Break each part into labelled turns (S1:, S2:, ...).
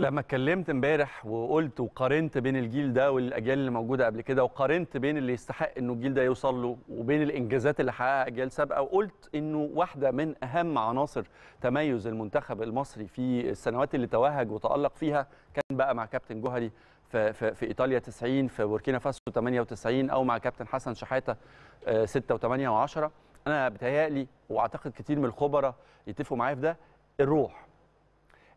S1: لما اتكلمت امبارح وقلت وقارنت بين الجيل ده والاجيال اللي موجوده قبل كده وقارنت بين اللي يستحق انه الجيل ده يوصل له وبين الانجازات اللي حققها اجيال سابقه وقلت انه واحده من اهم عناصر تميز المنتخب المصري في السنوات اللي توهج وتالق فيها كان بقى مع كابتن جوهري في, في, في ايطاليا 90 في بوركينا فاسو 98 او مع كابتن حسن شحاته 6 و8 و10 انا بتهيألي واعتقد كتير من الخبراء يتفقوا معايا في ده الروح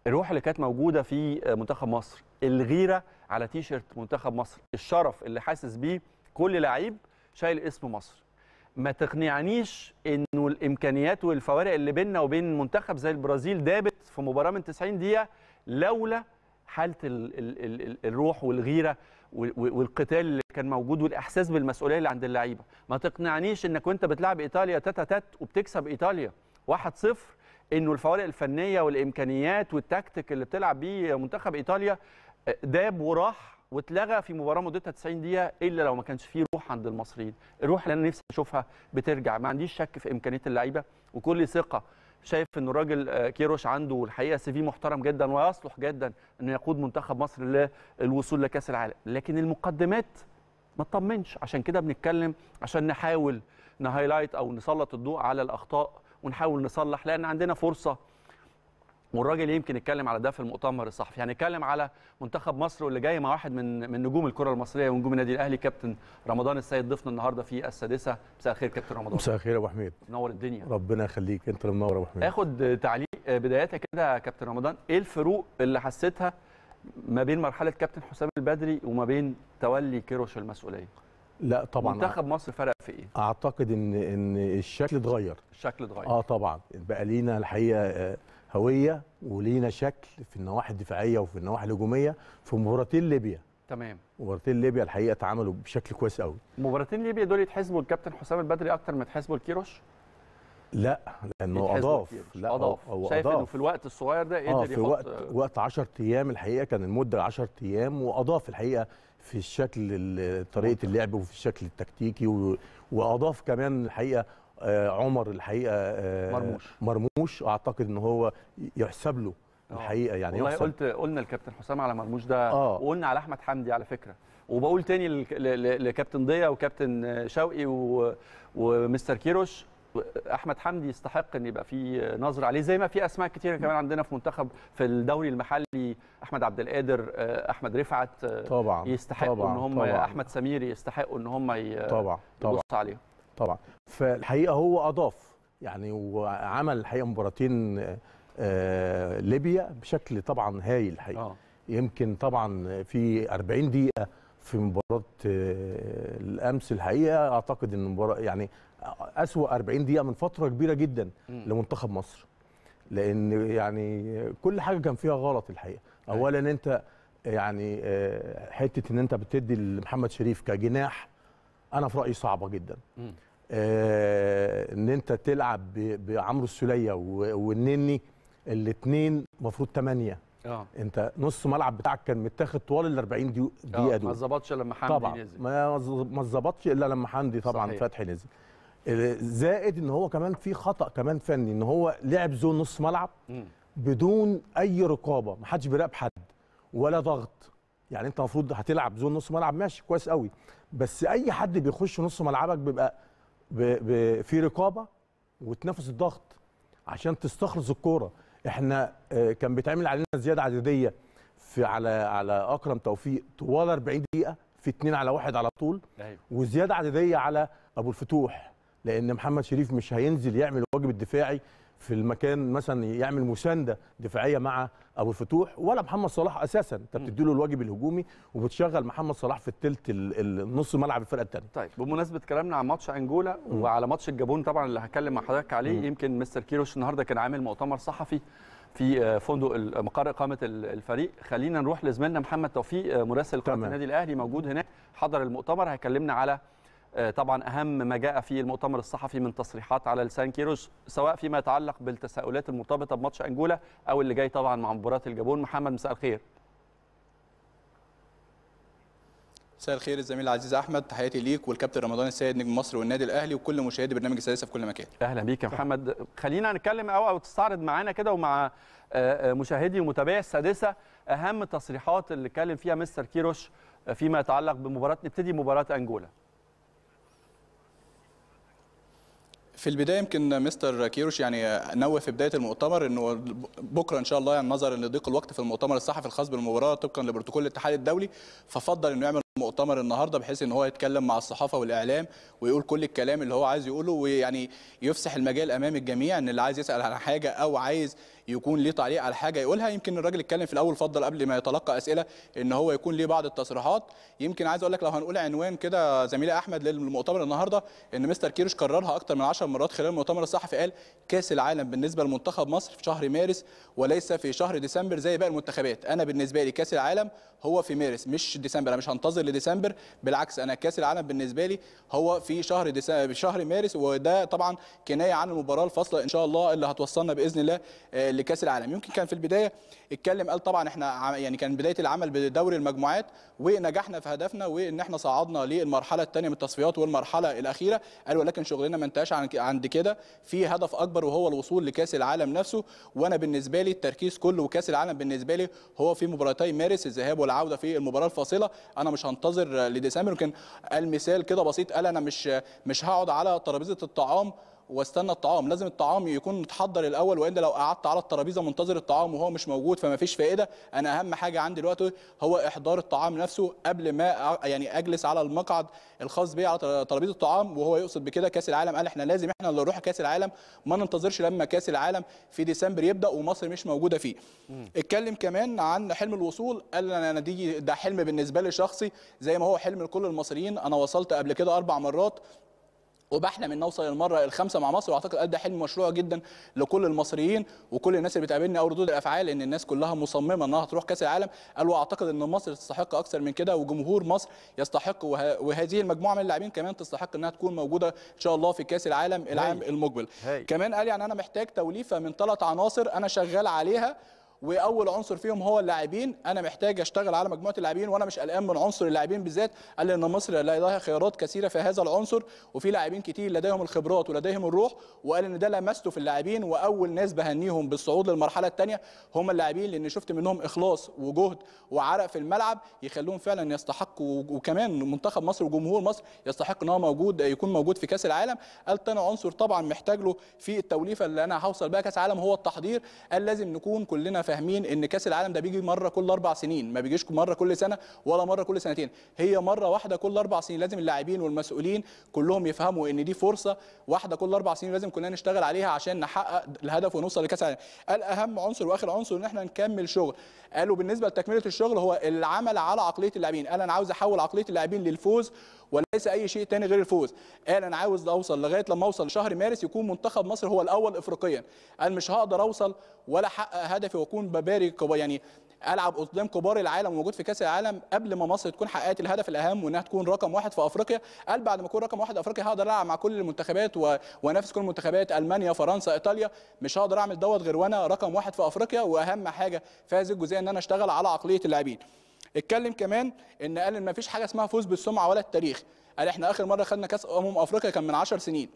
S1: الروح اللي كانت موجوده في منتخب مصر الغيره على تيشيرت منتخب مصر الشرف اللي حاسس بيه كل لعيب شايل اسم مصر ما تقنعنيش انه الامكانيات والفوارق اللي بيننا وبين منتخب زي البرازيل دابت في مباراه من 90 دقيقه لولا حاله الـ الـ الـ الروح والغيره والقتال اللي كان موجود والاحساس بالمسؤوليه اللي عند اللعيبه ما تقنعنيش انك وانت بتلعب ايطاليا تاتا تات وبتكسب ايطاليا 1-0 انه الفوارق الفنيه والامكانيات والتكتيك اللي بتلعب بيه منتخب ايطاليا آه، داب وراح واتلغى في مباراه مدتها 90 دقيقه الا لو ما كانش فيه روح عند المصريين الروح اللي انا نفسي اشوفها بترجع ما عنديش شك في امكانيه اللعيبه وكل ثقه شايف ان الراجل آه، كيروش عنده الحقيقه سي في محترم جدا ويصلح جدا انه يقود منتخب مصر للوصول لكاس العالم لكن المقدمات ما تطمنش عشان كده بنتكلم عشان نحاول نهايلايت او نسلط الضوء على الاخطاء ونحاول نصلح لان عندنا فرصه والراجل يمكن يتكلم على ده في المؤتمر الصحفي هنتكلم يعني على منتخب مصر واللي جاي مع واحد من من نجوم الكره المصريه ونجوم النادي الاهلي كابتن رمضان السيد ضيفنا النهارده في السادسه مساء الخير كابتن رمضان مساء الخير يا ابو حميد نور الدنيا
S2: ربنا يخليك انت منور يا ابو حميد
S1: اخد تعليق آه، بدايتها كده يا كابتن رمضان ايه الفروق اللي حسيتها ما بين مرحله كابتن حسام البدري وما بين تولي كيروش المسؤوليه
S2: لا طبعا منتخب
S1: مصر فرق في ايه؟
S2: اعتقد ان ان الشكل اتغير الشكل اتغير اه طبعا بقى لينا الحقيقه آه، هويه ولينا شكل في النواحي الدفاعيه وفي النواحي الهجوميه في مباراتين ليبيا تمام مباراتين ليبيا الحقيقه اتعاملوا بشكل كويس قوي
S1: مباراتين ليبيا دول يتحسبوا الكابتن حسام البدري اكتر ما يتحسبوا الكيروش
S2: لا لانه اضاف لا اضاف هو شايف انه في
S1: الوقت الصغير ده قدر آه في يحط وقت
S2: وقت 10 ايام الحقيقه كان المده 10 ايام واضاف الحقيقه في الشكل طريقه اللعب وفي الشكل التكتيكي واضاف كمان الحقيقه آه، عمر الحقيقه آه، مرموش مرموش اعتقد ان هو يحسب له آه. الحقيقه يعني والله قلت
S1: قلنا الكابتن حسام على مرموش ده آه. وقلنا على احمد حمدي على فكره وبقول تاني لكابتن ضيا وكابتن شوقي ومستر كيروش احمد حمدي يستحق ان يبقى في نظر عليه زي ما في اسماء كتيره كمان عندنا في منتخب في الدوري المحلي احمد عبد القادر آه، احمد رفعت آه، طبعا يستحقوا طبعا ان هم طبعا احمد سمير يستحقوا ان هم طبعا طبعا عليهم
S2: طبعا فالحقيقه هو اضاف يعني وعمل الحقيقه مباراتين آه، ليبيا بشكل طبعا هايل الحقيقه آه. يمكن طبعا في 40 دقيقه في مباراه الامس الحقيقه اعتقد ان المباراه يعني اسوا 40 دقيقه من فتره كبيره جدا لمنتخب مصر لان يعني كل حاجه كان فيها غلط الحقيقه أيوة. اولا انت يعني آه، حته ان انت بتدي لمحمد شريف كجناح انا في رايي صعبه جدا آه، ان انت تلعب بعمرو السوليه والنني الاثنين المفروض ثمانيه اه انت نص ملعب بتاعك كان متاخد طوال ال 40 آه، دقيقه دول ما
S1: ظبطش لما حمدي نزل
S2: طبعا ما ظبطش الا لما حمدي طبعا فتحي نزل زائد ان هو كمان في خطا كمان فني ان هو لعب زون نص ملعب بدون اي رقابه ما حدش بيراقب حد ولا ضغط يعني انت المفروض هتلعب زون نص ملعب ماشي كويس قوي بس اي حد بيخش نص ملعبك بيبقى ب... ب... في رقابه وتنافس الضغط عشان تستخلص الكوره احنا آه، كان بيتعمل علينا زياده عدديه في على على اكرم توفيق طوال 40 دقيقه في 2 على 1 على طول أيوه. وزياده عدديه على ابو الفتوح لان محمد شريف مش هينزل يعمل الواجب الدفاعي في المكان مثلا يعمل مسانده دفاعيه مع ابو الفتوح ولا محمد صلاح اساسا انت بتدي له الواجب الهجومي وبتشغل محمد صلاح في الثلث النص ملعب الفرقه الثانيه طيب بمناسبه
S1: كلامنا عن ماتش انجولا وعلى
S2: ماتش الجابون طبعا اللي هتكلم مع حضرتك
S1: عليه مم. يمكن مستر كيروش النهارده كان عامل مؤتمر صحفي في آه، فندق مقر اقامه الفريق خلينا نروح لزميلنا محمد توفيق آه، مراسل قناه النادي الاهلي موجود هناك حضر المؤتمر هيكلمنا على آه، طبعا اهم ما جاء في المؤتمر الصحفي من تصريحات على لسان كيروش سواء فيما يتعلق بالتساؤلات المرتبطه بماتش انجولا او اللي جاي طبعا مع مباراه الجابون محمد
S3: مساء الخير مساء الخير الزميل العزيز احمد تحياتي ليك والكابتن رمضان السيد نجم مصر والنادي الاهلي وكل مشاهدي برنامج السادسه في كل مكان اهلا بيك يا محمد خلينا نتكلم او او تستعرض معانا كده ومع آه، آه، مشاهدي ومتابعي السادسه
S1: اهم التصريحات اللي اتكلم فيها مستر كيروش فيما يتعلق بمباراه نبتدي مباراه
S3: انجولا في البدايه يمكن مستر كيروش يعني نوه في بدايه المؤتمر انه بكره ان شاء الله يعني نظرا لضيق الوقت في المؤتمر الصحفي الخاص بالمباراه طبقا لبروتوكول الاتحاد الدولي ففضل انه يعمل مؤتمر النهارده بحيث ان هو يتكلم مع الصحافه والاعلام ويقول كل الكلام اللي هو عايز يقوله ويعني يفسح المجال امام الجميع ان اللي عايز يسال عن حاجه او عايز يكون ليه تعليق على حاجه يقولها يمكن الراجل اتكلم في الاول فضل قبل ما يتلقى اسئله ان هو يكون ليه بعض التصريحات يمكن عايز اقول لك لو هنقول عنوان كده زميلي احمد للمؤتمر النهارده ان مستر كيروش كررها اكتر من 10 مرات خلال المؤتمر الصحفي قال كاس العالم بالنسبه لمنتخب مصر في شهر مارس وليس في شهر ديسمبر زي باقي المنتخبات انا بالنسبه لي كاس العالم هو في مارس مش ديسمبر انا مش هنتظر لديسمبر بالعكس انا كاس العالم بالنسبه لي هو في شهر ديسمبر شهر مارس وده طبعا كنايه عن المباراه الفاصله ان شاء الله اللي هتوصلنا باذن الله آه، لكاس العالم يمكن كان في البدايه اتكلم قال طبعا احنا يعني كان بدايه العمل بدوري المجموعات ونجحنا في هدفنا وان احنا صعدنا للمرحله الثانيه من التصفيات والمرحله الاخيره قال ولكن شغلنا ما انتهاش عند كده في هدف اكبر وهو الوصول لكاس العالم نفسه وانا بالنسبه لي التركيز كله وكاس العالم بالنسبه لي هو في مباراتي مارس الذهاب والعوده في المباراه الفاصله انا مش هنتظر لديسمبر يمكن قال مثال كده بسيط قال انا مش مش هقعد على ترابيزه الطعام واستنى الطعام لازم الطعام يكون متحضر الاول والا لو قعدت على الترابيزه منتظر الطعام وهو مش موجود فما فيش فائده انا اهم حاجه عندي دلوقتي هو احضار الطعام نفسه قبل ما يعني اجلس على المقعد الخاص بي على ترابيزه الطعام وهو يقصد بكده كاس العالم قال احنا لازم احنا اللي نروح كاس العالم ما ننتظرش لما كاس العالم في ديسمبر يبدا ومصر مش موجوده فيه اتكلم كمان عن حلم الوصول قال انا دي ده حلم بالنسبه لي شخصي زي ما هو حلم لكل المصريين انا وصلت قبل كده اربع مرات وبحلم ان اوصل للمره الخامسه مع مصر واعتقد ده حلم مشروع جدا لكل المصريين وكل الناس اللي بتقابلني او ردود الافعال ان الناس كلها مصممه انها تروح كاس العالم قالوا اعتقد ان مصر تستحق اكثر من كده وجمهور مصر يستحق وه... وهذه المجموعه من اللاعبين كمان تستحق انها تكون موجوده ان شاء الله في كاس العالم العام المقبل هي. كمان قال يعني انا محتاج توليفه من ثلاث عناصر انا شغال عليها واول عنصر فيهم هو اللاعبين انا محتاج اشتغل على مجموعه اللاعبين وانا مش قلقان من عنصر اللاعبين بالذات قال لي ان مصر لديها خيارات كثيره في هذا العنصر وفي لاعبين كتير لديهم الخبرات ولديهم الروح وقال ان ده لمسته في اللاعبين واول ناس بهنيهم بالصعود للمرحله الثانيه هم اللاعبين لان شفت منهم اخلاص وجهد وعرق في الملعب يخلوهم فعلا يستحقوا وكمان منتخب مصر وجمهور مصر يستحق ان هو موجود يكون موجود في كاس العالم قال ثاني عنصر طبعا محتاج له في التوليفه اللي انا هوصل بيها كاس عالم هو التحضير قال لازم نكون كلنا فاهمين ان كاس العالم ده بيجي مره كل اربع سنين ما بيجيش مره كل سنه ولا مره كل سنتين هي مره واحده كل اربع سنين لازم اللاعبين والمسؤولين كلهم يفهموا ان دي فرصه واحده كل اربع سنين لازم كلنا نشتغل عليها عشان نحقق الهدف ونوصل لكاس العالم الاهم عنصر واخر عنصر ان احنا نكمل شغل قالوا بالنسبه لتكمله الشغل هو العمل على عقليه اللاعبين قال انا عاوز احول عقليه اللاعبين للفوز وليس اي شيء تاني غير الفوز قال انا عاوز اوصل لغايه لما اوصل شهر مارس يكون منتخب مصر هو الاول افريقيا قال مش هقدر اوصل ولا احقق هدفي واكون بباري يعني العب قدام كبار العالم وموجود في كاس العالم قبل ما مصر تكون حققت الهدف الاهم وانها تكون رقم واحد في افريقيا قال بعد ما اكون رقم واحد في افريقيا هقدر العب مع كل المنتخبات و... وانافس كل المنتخبات المانيا فرنسا ايطاليا مش هقدر اعمل دوت غير وانا رقم واحد في افريقيا واهم حاجه في هذه الجزئيه ان انا اشتغل على عقليه اللاعبين اتكلم كمان ان قال ان مفيش حاجه اسمها فوز بالسمعه ولا التاريخ قال احنا اخر مره خدنا كاس امم افريقيا كان من 10 سنين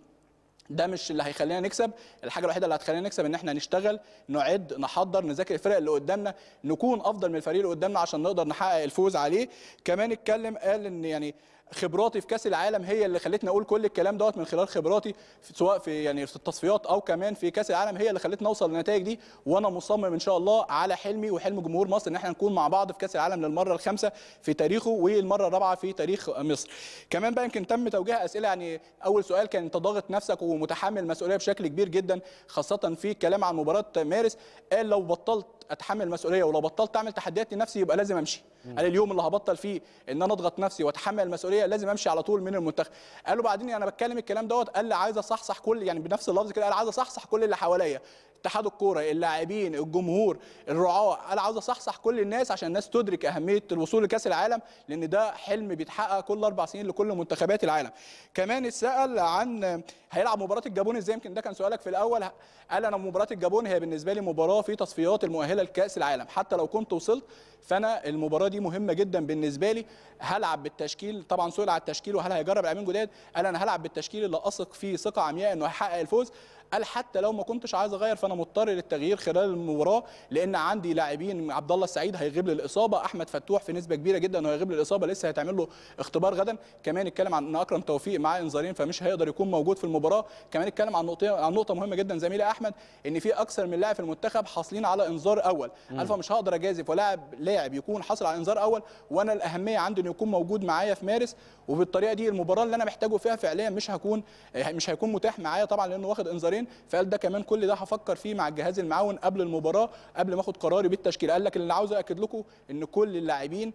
S3: ده مش اللي هيخلينا نكسب الحاجه الوحيده اللي هتخلينا نكسب ان احنا نشتغل نعد نحضر نذاكر الفرق اللي قدامنا نكون افضل من الفريق اللي قدامنا عشان نقدر نحقق الفوز عليه كمان اتكلم قال ان يعني خبراتي في كاس العالم هي اللي خلتني اقول كل الكلام دوت من خلال خبراتي في سواء في يعني في التصفيات او كمان في كاس العالم هي اللي خلتني اوصل للنتائج دي وانا مصمم ان شاء الله على حلمي وحلم جمهور مصر ان احنا نكون مع بعض في كاس العالم للمره الخامسه في تاريخه والمره الرابعه في تاريخ مصر كمان بقى يمكن تم توجيه اسئله يعني اول سؤال كان انت ضاغط نفسك ومتحمل مسؤوليه بشكل كبير جدا خاصه في الكلام عن مباراه مارس قال لو بطلت اتحمل مسؤوليه ولو بطلت اعمل تحديات لنفسي يبقى لازم امشي مم. قال اليوم اللي هبطل فيه ان انا اضغط نفسي واتحمل المسؤوليه لازم امشي على طول من المنتخب قالوا بعدين انا بتكلم الكلام دوت قال لي عايز اصحصح كل يعني بنفس اللفظ كده قال عايز اصحصح كل اللي حواليا اتحاد الكوره اللاعبين الجمهور الرعاه انا عاوز اصحصح كل الناس عشان الناس تدرك اهميه الوصول لكاس العالم لان ده حلم بيتحقق كل اربع سنين لكل منتخبات العالم كمان اتسال عن هيلعب مباراه الجابون ازاي يمكن ده كان سؤالك في الاول قال انا مباراه الجابون هي بالنسبه لي مباراه في تصفيات المؤهله لكاس العالم حتى لو كنت وصلت فانا المباراه دي مهمه جدا بالنسبه لي هلعب بالتشكيل طبعا سئل على التشكيل وهل هيجرب لاعبين جداد قال انا هلعب بالتشكيل اللي اثق فيه ثقه عمياء انه هيحقق الفوز قال حتى لو ما كنتش عايز اغير فانا مضطر للتغيير خلال المباراه لان عندي لاعبين عبد الله السعيد هيغيب للاصابه احمد فتوح في نسبه كبيره جدا انه هيغيب للاصابه لسه هيتعمل له اختبار غدا كمان اتكلم عن ان اكرم توفيق معاه انذارين فمش هيقدر يكون موجود في المباراه كمان اتكلم عن نقطه عن نقطه مهمه جدا زميلي احمد ان في اكثر من لاعب في المنتخب حاصلين على انذار اول قال فمش هقدر اجازف ولاعب لاعب يكون حاصل على انذار اول وانا الاهميه عندي انه يكون موجود معايا في مارس وبالطريقه دي المباراه اللي انا محتاجه فيها فعليا مش هكون مش هيكون متاح معايا طبعا لانه واخد انذارين معاون فقال ده كمان كل ده هفكر فيه مع الجهاز المعاون قبل المباراه قبل ما اخد قراري بالتشكيل قال لك اللي عاوز اكد لكم ان كل اللاعبين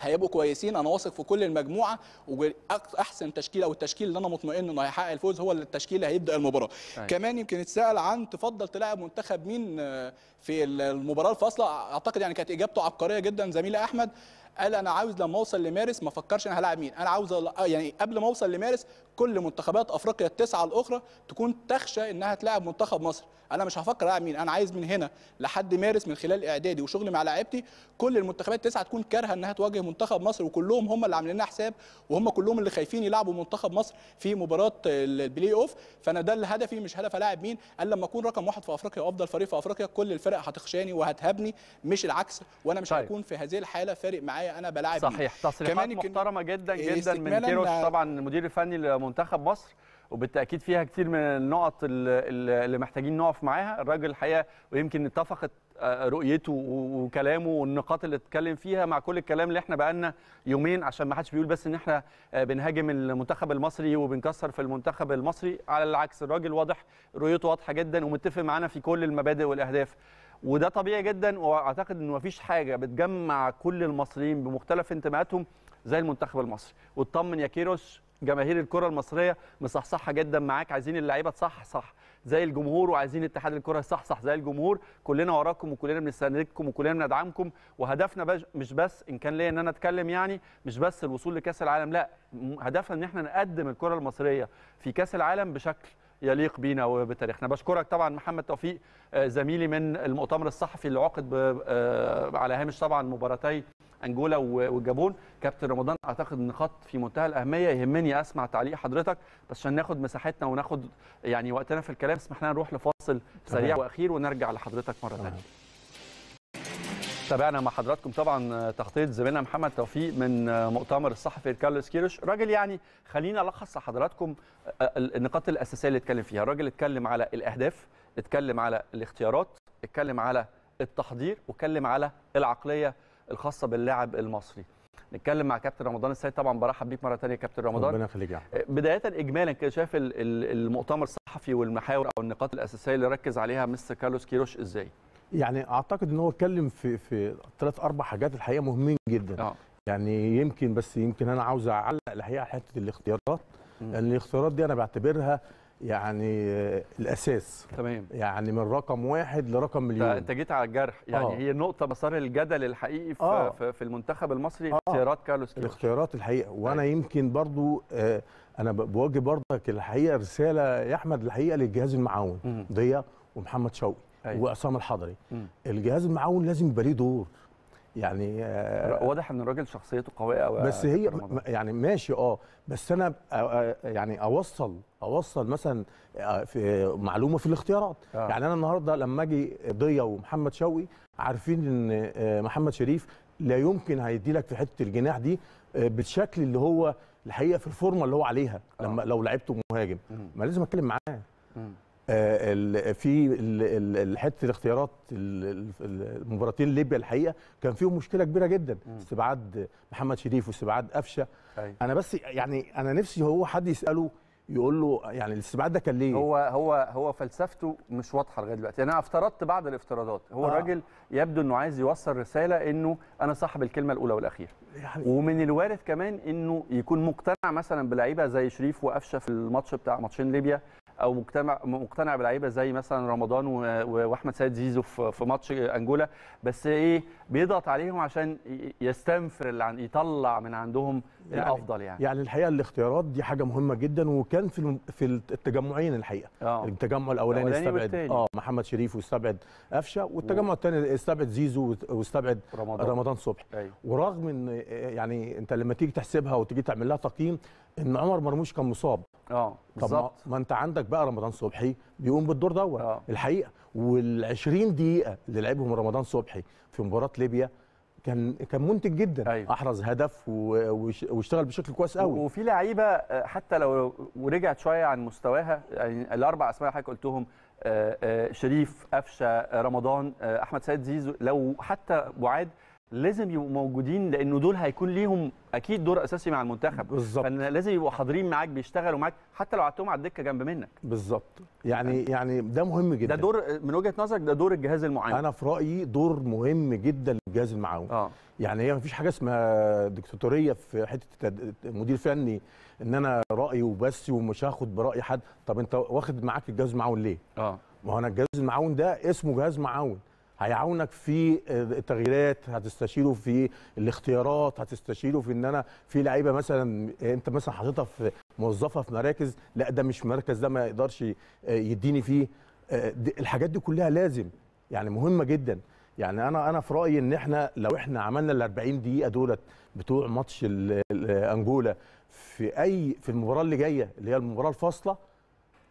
S3: هيبقوا كويسين انا واثق في كل المجموعه واحسن تشكيل او التشكيل اللي انا مطمئن انه هيحقق الفوز هو التشكيل اللي هيبدا المباراه أي. أيوة. كمان يمكن اتسال عن تفضل تلاعب منتخب مين آه، في المباراه الفاصله اعتقد يعني كانت اجابته عبقريه جدا زميلي احمد قال انا عاوز لما اوصل لمارس ما افكرش انا هلاعب مين انا عاوز يعني قبل ما اوصل لمارس كل منتخبات افريقيا التسعه الاخرى تكون تخشى انها تلاعب منتخب مصر انا مش هفكر العب مين انا عايز من هنا لحد مارس من خلال اعدادي وشغلي مع لاعبتي كل المنتخبات التسعه تكون كارهه انها تواجه منتخب مصر وكلهم هم اللي عاملين لنا حساب وهم كلهم اللي خايفين يلعبوا منتخب مصر في مباراه البلاي اوف فانا ده اللي هدفي مش هدف الاعب مين الا لما اكون رقم واحد في افريقيا وافضل فريق في افريقيا كل الفرق هتخشاني وهتهبني مش العكس وانا مش طيب. هكون في هذه الحاله فارق معايا انا بلاعب صحيح تصريحات محترمه جدا إيه، جدا من كيروش طبعا
S1: المدير الفني منتخب مصر وبالتاكيد فيها كتير من النقط اللي محتاجين نقف معاها الراجل الحقيقه ويمكن اتفقت آه، رؤيته وكلامه والنقاط اللي اتكلم فيها مع كل الكلام اللي احنا بقالنا يومين عشان ما حدش بيقول بس ان احنا آه، بنهاجم المنتخب المصري وبنكسر في المنتخب المصري على العكس الراجل واضح رؤيته واضحه جدا ومتفق معانا في كل المبادئ والاهداف وده طبيعي جدا واعتقد ان مفيش حاجه بتجمع كل المصريين بمختلف انتماءاتهم زي المنتخب المصري واطمن يا كيروس جماهير الكره المصريه مصحصحه جدا معاك عايزين اللعيبه تصحصح زي الجمهور وعايزين اتحاد الكره يصحصح زي الجمهور كلنا وراكم وكلنا بنستندكم وكلنا بندعمكم وهدفنا مش بس ان كان ليا ان انا اتكلم يعني مش بس الوصول لكاس العالم لا هدفنا ان احنا نقدم الكره المصريه في كاس العالم بشكل يليق بينا وبتاريخنا بشكرك طبعا محمد توفيق آه، زميلي من المؤتمر الصحفي اللي عقد آه، على هامش طبعا مباراتي انجولا والجابون كابتن رمضان اعتقد نقاط في منتهى الاهميه يهمني اسمع تعليق حضرتك بس عشان ناخد مساحتنا وناخد يعني وقتنا في الكلام اسمح لنا نروح لفاصل سريع واخير ونرجع لحضرتك مره ثانيه تابعنا مع حضراتكم طبعا آه، تغطيه زميلنا محمد توفيق من آه، مؤتمر الصحفي كارلوس كيروش راجل يعني خلينا الخص لحضراتكم آه، النقاط الاساسيه اللي اتكلم فيها الراجل اتكلم على الاهداف اتكلم على الاختيارات اتكلم على التحضير واتكلم على العقليه الخاصه باللاعب المصري نتكلم مع كابتن رمضان السيد طبعا برحب بيك مره ثانيه كابتن
S2: رمضان ربنا يخليك يا
S1: بدايه اجمالا كده شايف المؤتمر الصحفي والمحاور او النقاط الاساسيه اللي ركز عليها مستر كارلوس كيروش ازاي
S2: يعني اعتقد ان هو اتكلم في في ثلاث اربع حاجات الحقيقه مهمين جدا آه. يعني يمكن بس يمكن انا عاوز اعلق الحقيقه على حته الاختيارات لان الاختيارات دي انا بعتبرها يعني الاساس تمام يعني من رقم واحد لرقم مليون انت
S1: جيت على الجرح يعني آه. هي نقطه مسار الجدل الحقيقي في, آه. في المنتخب المصري آه. اختيارات
S2: كارلوس كيروش الاختيارات الحقيقه أيوه. وانا أي. يمكن برضو آه انا بواجه برضك الحقيقه رساله يا احمد الحقيقه للجهاز المعاون ضياء ومحمد شوقي أيوة. وعصام الحضري مم. الجهاز المعاون لازم يبقى ليه دور يعني آه
S1: واضح ان الراجل شخصيته قويه
S2: قوي بس هي يعني ماشي اه بس انا آه, آه، يعني اوصل اوصل مثلا آه، في معلومه في الاختيارات آه. يعني انا النهارده لما اجي ضيا ومحمد شوقي عارفين ان آه، محمد شريف لا يمكن هيدي لك في حته الجناح دي بالشكل اللي هو الحقيقه في الفورمه اللي هو عليها لما آه. لو لعبته مهاجم ما لازم اتكلم معاه آه، في حته الاختيارات المباراتين ليبيا الحقيقه كان فيهم مشكله كبيره جدا استبعاد محمد شريف واستبعاد قفشه انا بس يعني انا نفسي هو حد يساله يقول له يعني الاستبعاد ده كان ليه هو
S1: هو هو فلسفته مش واضحه لغايه دلوقتي انا افترضت بعض الافتراضات هو آه. الراجل يبدو انه عايز يوصل رساله انه انا صاحب الكلمه الاولى والاخيره يعني ومن الوارد كمان انه يكون مقتنع مثلا بلعيبه زي شريف وقفشه في الماتش بتاع ماتشين ليبيا او مجتمع مقتنع بلعيبه زي مثلا رمضان واحمد سيد زيزو في ماتش انجولا بس ايه بيضغط عليهم عشان يستنفر اللي عن يطلع من عندهم يعني الافضل يعني
S2: يعني الحقيقه الاختيارات دي حاجه مهمه جدا وكان في في التجمعين الحقيقه أوه. التجمع الاولاني استبعد اه محمد شريف واستبعد قفشه والتجمع و... الثاني استبعد زيزو واستبعد رمضان, رمضان صبحي أيوه. ورغم ان يعني انت لما تيجي تحسبها وتيجي تعمل لها تقييم ان عمر مرموش كان مصاب اه بالظبط ما انت عندك بقى رمضان صبحي بيقوم بالدور دوت آه. الحقيقه وال20 دقيقه اللي لعبهم رمضان صبحي في مباراه ليبيا كان كان منتج جدا أيوة. احرز هدف واشتغل بشكل كويس قوي وفي
S1: لعيبه آه، حتى لو ورجعت شويه عن مستواها يعني الاربع اسماء اللي حضرتك قلتهم آه، شريف قفشه رمضان احمد سيد زيزو لو حتى بعاد لازم يبقوا موجودين لانه دول هيكون ليهم اكيد دور اساسي مع المنتخب بالظبط لازم يبقوا حاضرين معاك بيشتغلوا معاك حتى لو
S2: قعدتهم على الدكه جنب منك بالظبط يعني يعني ده مهم جدا ده دور من وجهه نظرك ده دور الجهاز المعاون انا في رايي دور مهم جدا للجهاز المعاون آه. يعني هي مفيش حاجه اسمها دكتاتوريه في حته مدير فني ان انا رايي وبس ومش هاخد براي حد طب انت واخد معاك الجهاز المعاون ليه اه ما هو انا الجهاز المعاون ده اسمه جهاز معاون هيعاونك في آه، التغييرات هتستشيره في الاختيارات هتستشيره في ان انا في لعيبه مثلا آه، انت مثلا حاططها في موظفه في مراكز لا ده مش مركز ده ما يقدرش آه، يديني فيه الحاجات دي كلها لازم يعني مهمه جدا يعني انا انا في رايي ان احنا لو احنا عملنا ال 40 دقيقه دولت بتوع ماتش انجولا في اي في المباراه اللي جايه اللي هي المباراه الفاصله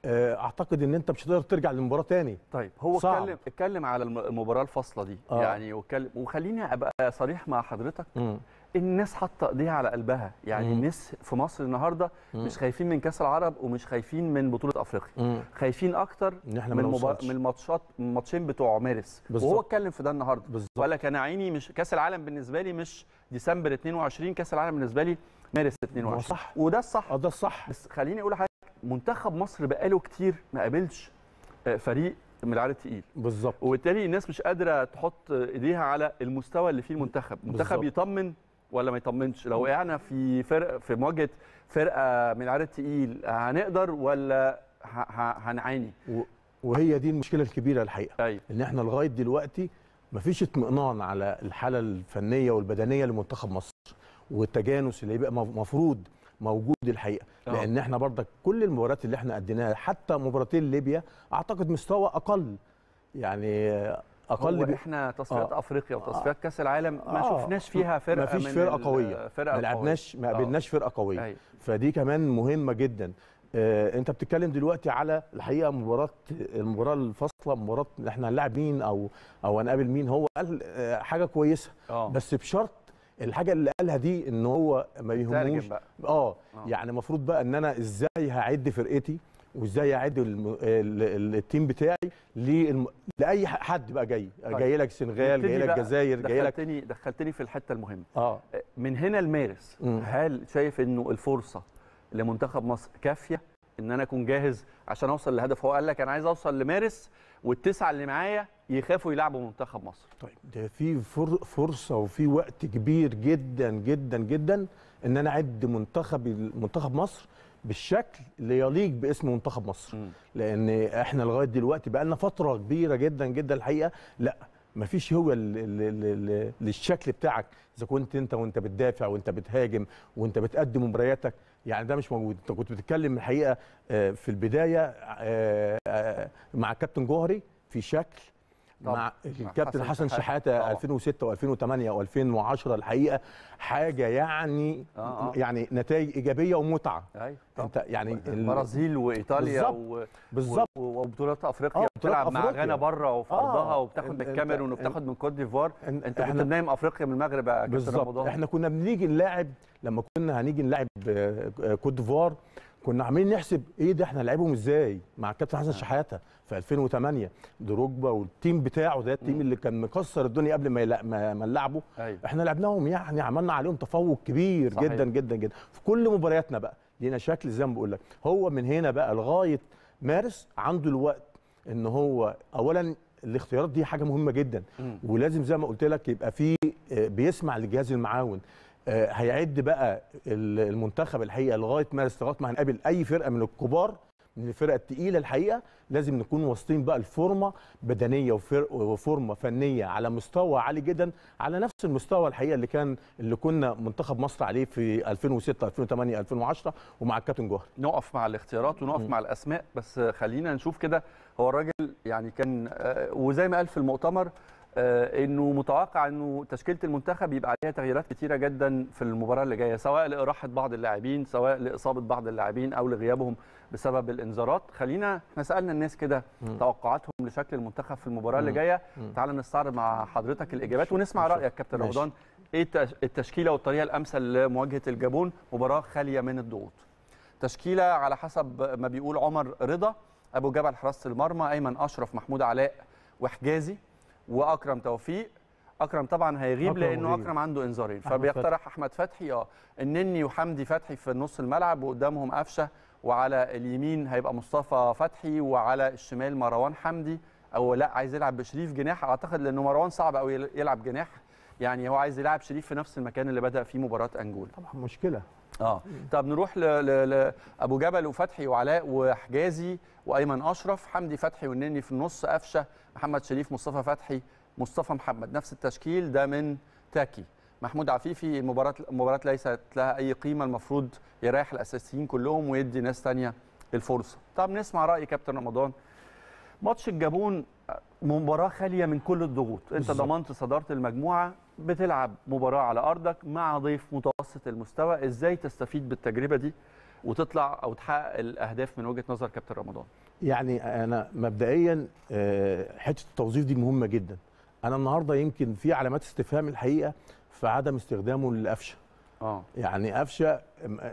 S2: آه، اعتقد ان انت مش هتقدر ترجع للمباراه تاني طيب هو صعب. اتكلم
S1: اتكلم على المباراه الفاصله دي آه. يعني وكلم وخليني ابقى صريح مع حضرتك م. الناس حاطه ايديها على قلبها يعني مم. الناس في مصر النهارده مم. مش خايفين من كاس العرب ومش خايفين من بطوله افريقيا مم. خايفين اكتر من مبار... من الماتشات الماتشين بتوع مارس بالزبط. وهو اتكلم في ده النهارده وقال لك انا عيني مش كاس العالم بالنسبه لي مش ديسمبر 22 كاس العالم بالنسبه لي مارس 22 صح وده الصح اه ده الصح بس خليني اقول حاجه منتخب مصر بقاله كتير ما قابلش آه، فريق من العيار التقيل بالظبط وبالتالي الناس مش قادره تحط ايديها على المستوى اللي فيه المنتخب المنتخب يطمن ولا ما يطمنش لو وقعنا في فرق في مواجهه
S2: فرقه من العيار التقيل هنقدر ولا هنعاني وهي دي المشكله الكبيره الحقيقه أيوة. ان احنا لغايه دلوقتي ما فيش اطمئنان على الحاله الفنيه والبدنيه لمنتخب مصر والتجانس اللي هيبقى مفروض موجود الحقيقه أوه. لان احنا برضك كل المباريات اللي احنا اديناها حتى مباراتين ليبيا اعتقد مستوى اقل يعني اقل هو احنا تصفيات
S1: آه. افريقيا وتصفيات آه. كاس العالم
S2: ما آه. شفناش فيها فرقه ما فيش فرقه قويه فرقة ما لعبناش ما آه. قابلناش فرقه قويه أي. فدي كمان مهمه جدا آه انت بتتكلم دلوقتي على الحقيقه مباراه المباراه الفاصله مباراه احنا هنلاعب مين او او هنقابل مين هو قال آه حاجه كويسه آه. بس بشرط الحاجه اللي قالها دي ان هو ما يهمنيش آه. اه يعني المفروض بقى ان انا ازاي هعد فرقتي وازاي اعد التيم بتاعي للم... لاي حد بقى جاي طيب. جاي لك سنغال جاي لك جزائر جاي لك
S1: دخلتني دخلتني في الحته المهمه اه, آه، من هنا لمارس هل شايف انه الفرصه لمنتخب مصر كافيه ان انا اكون جاهز عشان اوصل لهدف هو قال لك انا عايز اوصل لمارس والتسعه اللي معايا يخافوا يلعبوا منتخب مصر
S2: طيب ده في فرصه وفي وقت كبير جدا جدا جدا ان انا اعد منتخب منتخب مصر بالشكل اللي يليق باسم منتخب مصر م. لان احنا لغايه دلوقتي بقى لنا فتره كبيره جدا جدا الحقيقه لا ما فيش هو للشكل بتاعك اذا كنت انت وانت بتدافع وانت بتهاجم وانت بتقدم مبارياتك يعني ده مش موجود انت كنت بتتكلم الحقيقه آه، في البدايه آه، آه، مع كابتن جوهري في شكل مع إيه الكابتن حسن, حسن شحاته 2006 و2008 و2010 الحقيقه حاجه يعني آه آه. يعني نتائج ايجابيه ومتعه أيوة. انت يعني البرازيل وايطاليا
S1: بالظبط و... وبطولات افريقيا آه بتلعب مع غانا بره وفي ارضها آه. وبتاخد من الكاميرون وبتاخد
S2: من كوت ديفوار انت كنت نايم
S1: افريقيا من المغرب يا بالظبط احنا
S2: كنا بنيجي نلاعب لما كنا هنيجي نلاعب آه، كوت ديفوار كنا عاملين نحسب ايه ده احنا لعبهم ازاي مع الكابتن حسن آه. شحاته في 2008 دروجبا والتيم بتاعه ده التيم اللي كان مكسر الدنيا قبل ما ما نلعبه أيوة. احنا لعبناهم يعني عملنا عليهم تفوق كبير صحيح. جدا جدا جدا في كل مبارياتنا بقى لينا شكل زي ما بقول لك هو من هنا بقى لغايه مارس عنده الوقت ان هو اولا الاختيارات دي حاجه مهمه جدا مم. ولازم زي ما قلت لك يبقى في آه، بيسمع للجهاز المعاون آه، هيعد بقى المنتخب الحقيقه لغايه مارس لغايه ما هنقابل اي فرقه من الكبار الفرقه الثقيله الحقيقه لازم نكون واصلين بقى الفورمه بدنيه وفورمه فنيه على مستوى عالي جدا على نفس المستوى الحقيقه اللي كان اللي كنا منتخب مصر عليه في 2006 2008 2010 ومع الكابتن جوهر نقف مع الاختيارات ونقف م. مع الاسماء بس خلينا نشوف كده هو الراجل
S1: يعني كان آه، وزي ما قال في المؤتمر آه، انه متوقع انه تشكيله المنتخب يبقى عليها تغييرات كثيره جدا في المباراه اللي جايه سواء لاراحه بعض اللاعبين سواء لاصابه بعض اللاعبين او لغيابهم بسبب الانذارات خلينا احنا سالنا الناس كده توقعاتهم لشكل المنتخب في المباراه اللي جايه تعال نستعرض مع حضرتك الاجابات ونسمع رايك كابتن رمضان ايه التشكيله والطريقه الامثل لمواجهه الجابون مباراه خاليه من الضغوط تشكيله على حسب ما بيقول عمر رضا ابو جبل حراسه المرمى ايمن اشرف محمود علاء وحجازي واكرم توفيق اكرم طبعا هيغيب أكرم لانه اكرم عنده انذارين فبيقترح احمد فتحي اه النني وحمدي فتحي في نص الملعب وقدامهم قفشه وعلى اليمين هيبقى مصطفى فتحي وعلى الشمال مروان حمدي او لا عايز يلعب بشريف جناح اعتقد لانه مروان صعب قوي يلعب جناح يعني هو عايز يلعب شريف في نفس المكان اللي بدا فيه مباراه انجولا طبعا مشكله اه طب نروح لابو جبل وفتحي وعلاء وحجازي وايمن اشرف حمدي فتحي والنني في النص قفشه محمد شريف مصطفى فتحي مصطفى محمد نفس التشكيل ده من تاكي محمود عفيفي المباراه المباراه ليست لها اي قيمه المفروض يريح الاساسيين كلهم ويدي ناس ثانيه الفرصه طب نسمع راي كابتن رمضان ماتش الجابون مباراه خاليه من كل الضغوط انت ضمنت صداره المجموعه بتلعب مباراه على ارضك مع ضيف متوسط المستوى ازاي تستفيد بالتجربه دي وتطلع او تحقق الاهداف من وجهه نظر كابتن رمضان
S2: يعني انا مبدئيا آه، حته التوظيف دي مهمه جدا انا النهارده يمكن في علامات استفهام الحقيقه في عدم استخدامه للقفشه اه يعني قفشه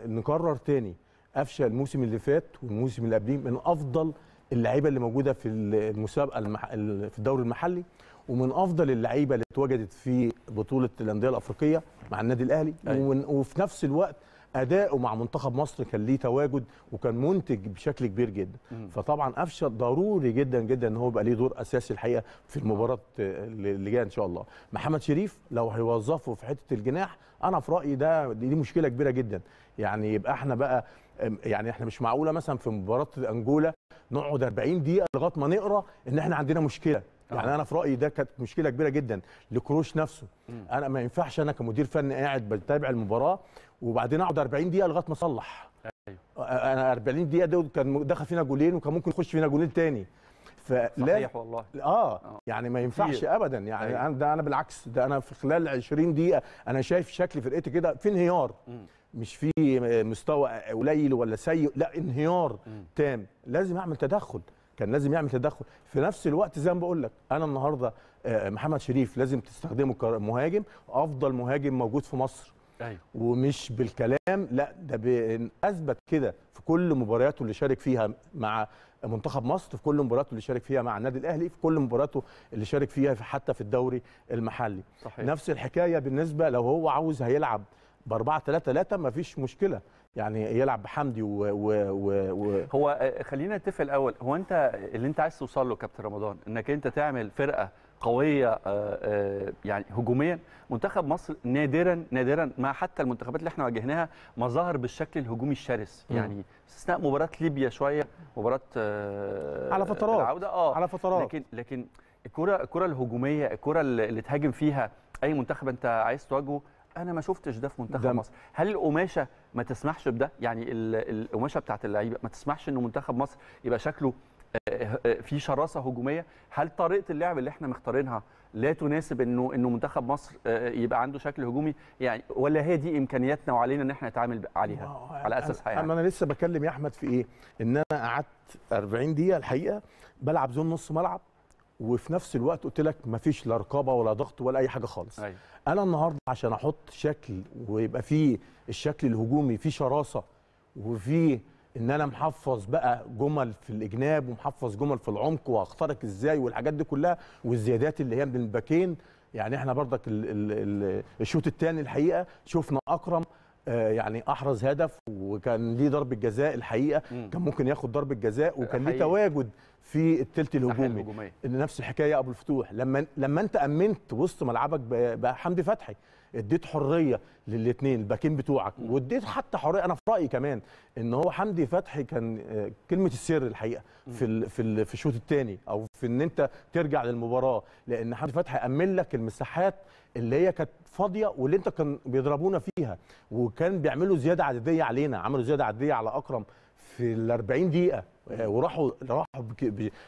S2: نكرر تاني قفشه الموسم اللي فات والموسم اللي قبليه من افضل اللعيبه اللي موجوده في المسابقه المح... في الدوري المحلي ومن افضل اللعيبه اللي اتواجدت في بطوله الانديه الافريقيه مع النادي الاهلي أيوة. و... وفي نفس الوقت اداؤه مع منتخب مصر كان ليه تواجد وكان منتج بشكل كبير جدا مم. فطبعا قفشه ضروري جدا جدا ان هو يبقى ليه دور اساسي الحقيقه في المباراه اللي جايه ان شاء الله محمد شريف لو هيوظفه في حته الجناح انا في رايي ده دي مشكله كبيره جدا يعني يبقى احنا بقى يعني احنا مش معقوله مثلا في مباراه انجولا نقعد 40 دقيقه لغايه ما نقرا ان احنا عندنا مشكله آه. يعني انا في رايي ده كانت مشكله كبيره جدا لكروش نفسه انا ما ينفعش انا كمدير فني قاعد بتابع المباراه وبعدين اقعد 40 دقيقه لغايه ما اصلح ايوه انا 40 دقيقه دول كان دخل فينا جولين وكان ممكن يخش فينا جولين تاني فلا صحيح والله آه, اه يعني ما ينفعش فيه. ابدا يعني أيوة. ده انا بالعكس ده انا في خلال 20 دقيقه انا شايف شكل فرقتي كده في انهيار مش في مستوى قليل ولا سيء لا انهيار م. تام لازم اعمل تدخل كان لازم يعمل تدخل في نفس الوقت زي ما بقول لك انا النهارده آه، محمد شريف لازم تستخدمه كمهاجم افضل مهاجم موجود في مصر أيوه. ومش بالكلام لا ده اثبت كده في كل مبارياته اللي شارك فيها مع منتخب مصر في كل مباراته اللي شارك فيها مع النادي الاهلي في كل مباراته اللي شارك فيها حتى في الدوري المحلي صحيح. نفس الحكايه بالنسبه لو هو عاوز هيلعب ب 4 3 3 مفيش مشكله يعني يلعب بحمدي و, و, و, و هو آه، خلينا نتفق الاول هو انت اللي انت عايز توصل له كابتن
S1: رمضان انك انت تعمل فرقه قويه آه، آه، يعني هجوميا منتخب مصر نادرا نادرا مع حتى المنتخبات اللي احنا واجهناها ما ظهر بالشكل الهجومي الشرس يعني استثناء مباراه ليبيا شويه مباراه آه، على فترات العوده اه على فترات لكن لكن الكره الكره الهجوميه الكره اللي تهاجم فيها اي منتخب انت عايز تواجهه انا ما شفتش ده في منتخب دم. مصر هل القماشه ما تسمحش بده يعني القماشه بتاعت اللعيبه ما تسمحش ان منتخب مصر يبقى شكله في شراسه هجوميه هل طريقه اللعب اللي احنا مختارينها لا تناسب انه انه منتخب مصر آه، يبقى عنده شكل هجومي يعني ولا هي دي امكانياتنا وعلينا ان احنا نتعامل عليها على اساسها يعني
S2: انا لسه بكلم يا احمد في ايه ان انا قعدت 40 دقيقه الحقيقه بلعب زون نص ملعب وفي نفس الوقت قلت لك مفيش لا رقابه ولا ضغط ولا اي حاجه خالص أيوة. انا النهارده عشان احط شكل ويبقى فيه الشكل الهجومي فيه شراسه وفيه ان انا محفظ بقى جمل في الاجناب ومحفظ جمل في العمق واخترق ازاي والحاجات دي كلها والزيادات اللي هي من الباكين يعني احنا بردك الشوط الثاني الحقيقه شفنا اكرم آه، يعني احرز هدف وكان ليه ضربه جزاء الحقيقه مم. كان ممكن ياخد ضربه جزاء وكان ليه تواجد في الثلث الهجومي نفس الحكايه ابو الفتوح لما لما انت امنت وسط ملعبك بحمدي فتحي اديت حريه للاثنين الباكين بتوعك واديت حتى حريه انا في رايي كمان ان هو حمدي فتحي كان آه، كلمه السر الحقيقه في الـ في الـ في الشوط الثاني او في ان انت ترجع للمباراه لان حمدي فتحي امن لك المساحات اللي هي كانت فاضيه واللي انت كان بيضربونا فيها وكان بيعملوا زياده عدديه علينا عملوا زياده عدديه على اكرم في ال 40 دقيقه آه، وراحوا راحوا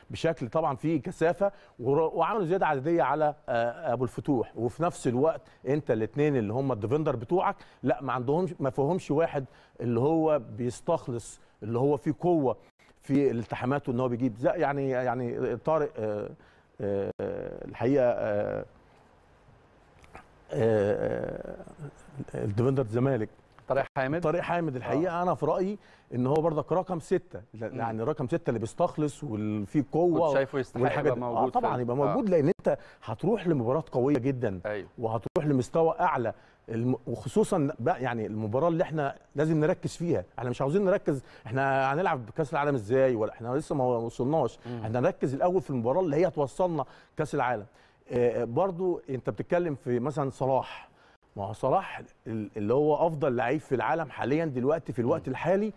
S2: بشكل طبعا فيه كثافه وعملوا زياده عدديه على آه، ابو الفتوح وفي نفس الوقت انت الاثنين اللي هم الديفندر بتوعك لا ما عندهمش ما فيهمش واحد اللي هو بيستخلص اللي هو فيه قوه في التحاماته ان هو بيجيب يعني يعني طارق آه، الحقيقه الديفندر الزمالك طارق حامد طارق حامد الحقيقه آه. انا في رايي ان هو برضك رقم ستة يعني رقم ستة اللي بيستخلص واللي فيه قوه شايفه يستحق آه يبقى موجود آه طبعا يبقى موجود لان انت هتروح لمباراه قويه جدا أيوه. وهتروح لمستوى اعلى الم... وخصوصا بقى يعني المباراه اللي احنا لازم نركز فيها احنا مش عاوزين نركز احنا هنلعب بكاس العالم ازاي ولا احنا لسه ما وصلناش احنا نركز الاول في المباراه اللي هي هتوصلنا كاس العالم آه برضو انت بتتكلم في مثلا صلاح ما هو صلاح اللي هو افضل لعيب في العالم حاليا دلوقتي في الوقت الحالي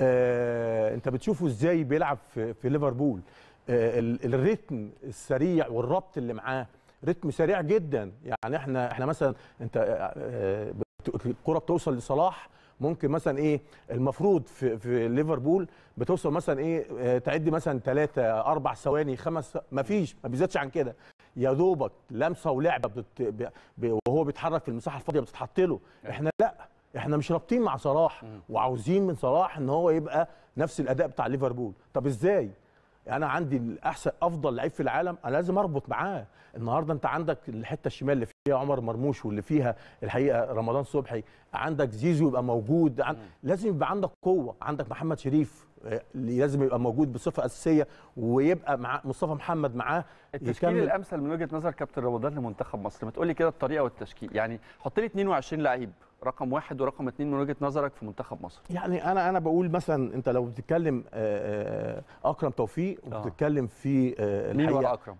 S2: آه انت بتشوفه ازاي بيلعب في, في ليفربول آه الريتم السريع والربط اللي معاه رتم سريع جدا يعني احنا احنا مثلا انت آه, آه، بتوصل لصلاح ممكن مثلا ايه المفروض في, في ليفربول بتوصل مثلا ايه آه، تعد مثلا ثلاثة أربع ثواني خمس ما فيش ما بيزيدش عن كده يا دوبك لمسه ولعبه بت... ب... ب... وهو بيتحرك في المساحه الفاضيه بتتحط له احنا لا احنا مش رابطين مع صلاح وعاوزين من صلاح ان هو يبقى نفس الاداء بتاع ليفربول طب ازاي انا عندي الاحسن افضل لعيب في العالم انا لازم اربط معاه النهارده انت عندك الحته الشمال اللي فيها عمر مرموش واللي فيها الحقيقه رمضان صبحي عندك زيزو يبقى موجود عن... لازم يبقى عندك قوه عندك محمد شريف آه، لازم يبقى موجود بصفه اساسيه ويبقى مع مصطفى محمد معاه التشكيل يكمل. الامثل من وجهه نظر كابتن رمضان لمنتخب مصر ما
S1: تقول لي كده الطريقه والتشكيل يعني حط لي 22 لعيب رقم واحد ورقم اثنين من وجهه نظرك في منتخب مصر
S2: يعني انا انا بقول مثلا انت لو بتتكلم آه، آه، اكرم توفيق وبتتكلم في مين ورا
S1: اكرم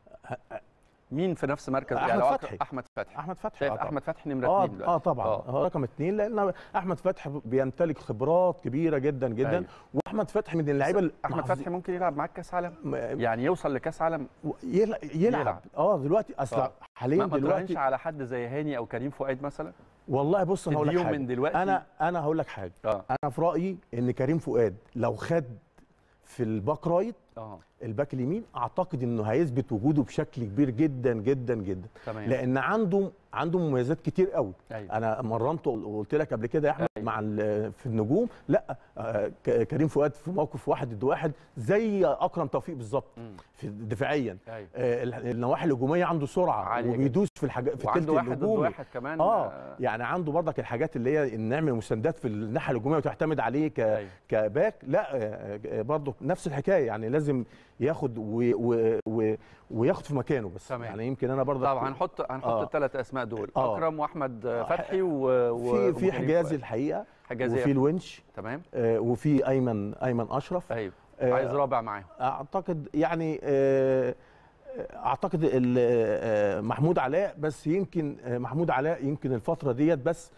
S1: مين في نفس مركز احمد يعني فتحي احمد فتحي احمد فتحي آه احمد فتحي نمره
S2: آه, اثنين اه طبعا آه. رقم اثنين لان احمد فتحي بيمتلك خبرات كبيره جدا أيوه. جدا أيوه. واحمد فتحي من اللعيبه احمد فتحي ممكن يلعب معاك كاس عالم
S1: يعني يوصل لكاس عالم
S2: يلعب, يلعب. اه دلوقتي اصل آه. حاليا ما دلوقتي ما على
S1: حد زي هاني او كريم فؤاد مثلا
S2: والله بص انا هقول لك حاجه من دلوقتي انا انا هقول لك حاجه آه. انا في رايي ان كريم فؤاد لو خد في الباك رايت آه. الباك اليمين اعتقد انه هيثبت وجوده بشكل كبير جدا جدا جدا تمام. لان عنده عنده مميزات كتير قوي أيوة. انا مرنته وقلت لك قبل كده يا احمد أيوة. مع في النجوم لا آه، كريم فؤاد في موقف واحد ضد واحد زي اكرم توفيق بالظبط دفاعيا أيوة. آه، النواحي الهجوميه عنده سرعه وبيدوس في الحاجات في التلت واحد الهجومي ضد واحد كمان اه يعني عنده برضك الحاجات اللي هي ان نعمل مساندات في الناحيه الهجوميه وتعتمد عليه ك... أيوة. كباك لا آه، برضه نفس الحكايه يعني لازم ياخد و... و... و... وياخد في مكانه بس تمام. يعني يمكن انا برضه طبعا هنحط هنحط
S1: الثلاث اسماء دول أوه. اكرم واحمد آه، فتحي و في في حجازي الحقيقه حجازي وفي
S2: الونش تمام آه وفي ايمن ايمن اشرف ايوه آه عايز رابع معاهم اعتقد يعني آه, آه، اعتقد آه، محمود علاء بس يمكن محمود علاء يمكن الفتره ديت بس